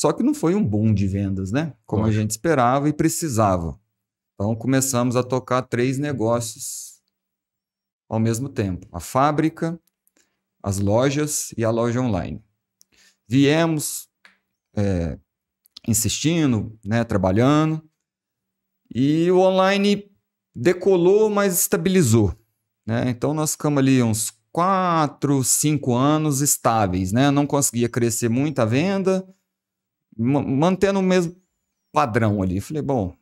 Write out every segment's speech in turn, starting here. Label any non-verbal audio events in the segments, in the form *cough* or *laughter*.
Só que não foi um boom de vendas, né? Como a gente esperava e precisava. Então começamos a tocar três negócios ao mesmo tempo: a fábrica, as lojas e a loja online. Viemos é, insistindo, né, trabalhando, e o online decolou, mas estabilizou. Né? Então nós ficamos ali uns quatro, cinco anos estáveis, né? Não conseguia crescer muito a venda mantendo o mesmo padrão ali. Falei, bom,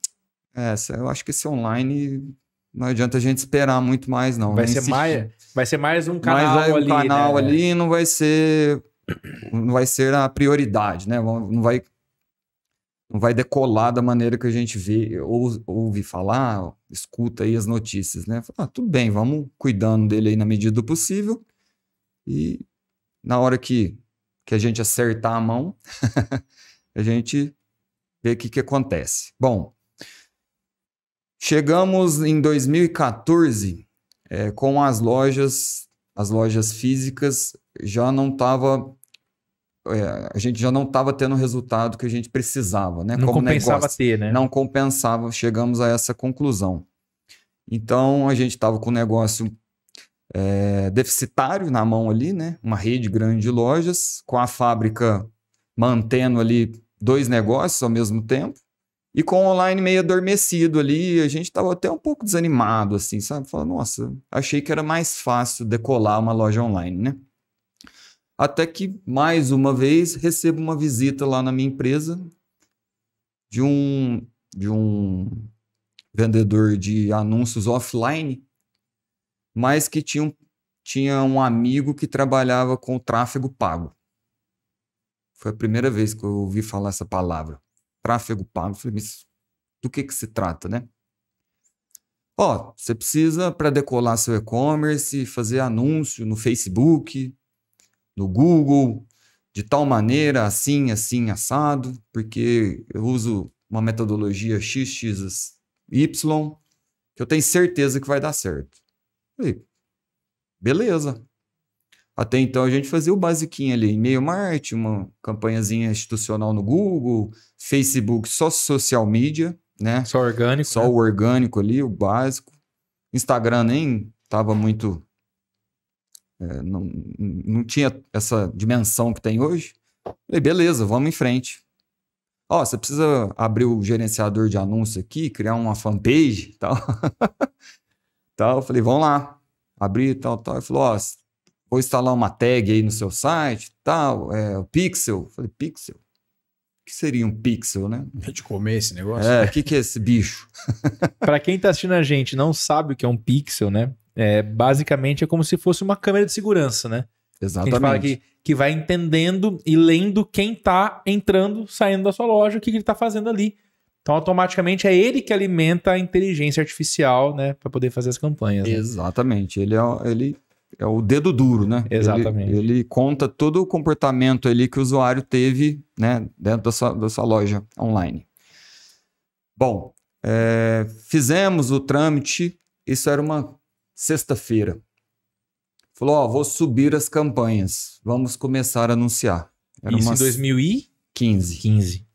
é, essa, eu acho que esse online não adianta a gente esperar muito mais, não. Vai, ser mais, vai ser mais um canal mais um ali. canal né? ali não vai ser não vai ser a prioridade, né? Não vai, não vai decolar da maneira que a gente vê, ou, ouve falar, escuta aí as notícias, né? Ah, tudo bem, vamos cuidando dele aí na medida do possível. E na hora que, que a gente acertar a mão, *laughs* a gente vê o que, que acontece. Bom, chegamos em 2014 é, com as lojas, as lojas físicas já não estava é, a gente já não estava tendo o resultado que a gente precisava, né? Não Como compensava negócio. ter, né? Não compensava, chegamos a essa conclusão. Então a gente estava com o negócio é, deficitário na mão ali, né? Uma rede grande de lojas, com a fábrica mantendo ali dois negócios ao mesmo tempo e com o online meio adormecido ali, a gente estava até um pouco desanimado, assim, sabe? Falando, nossa, achei que era mais fácil decolar uma loja online, né? Até que, mais uma vez, recebo uma visita lá na minha empresa de um, de um vendedor de anúncios offline, mas que tinha um, tinha um amigo que trabalhava com tráfego pago. Foi a primeira vez que eu ouvi falar essa palavra. Tráfego pago. Eu falei, mas do que, que se trata, né? Ó, oh, você precisa para decolar seu e-commerce, fazer anúncio no Facebook, no Google, de tal maneira, assim, assim, assado, porque eu uso uma metodologia XXY, que eu tenho certeza que vai dar certo. Falei, beleza. Até então a gente fazia o basiquinho ali, e-mail marketing, uma campanhazinha institucional no Google, Facebook, só social media, né? Só orgânico. Só né? o orgânico ali, o básico. Instagram nem estava muito. É, não, não tinha essa dimensão que tem hoje. Falei, beleza, vamos em frente. Ó, oh, você precisa abrir o gerenciador de anúncio aqui, criar uma fanpage e tal. *laughs* tal. Falei, vamos lá, abrir tal, tal. Ele falou, ó, oh, vou instalar uma tag aí no seu site, tal, é, o Pixel. falei, Pixel? O que seria um Pixel, né? de comer esse negócio. É, o que, que é esse bicho? *laughs* Para quem tá assistindo a gente não sabe o que é um Pixel, né? É, basicamente é como se fosse uma câmera de segurança, né? Exatamente. Que, que, vai entendendo e lendo quem tá entrando, saindo da sua loja, o que, que ele tá fazendo ali. Então, automaticamente é ele que alimenta a inteligência artificial, né, para poder fazer as campanhas. Né? Exatamente. Ele, é, ele é o dedo duro, né? Exatamente. Ele, ele, conta todo o comportamento ali que o usuário teve né, dentro da sua, da sua loja online. Bom, é, fizemos o trâmite, isso era uma sexta-feira. Falou, ó, vou subir as campanhas, vamos começar a anunciar. Era isso umas... em 2015. 15.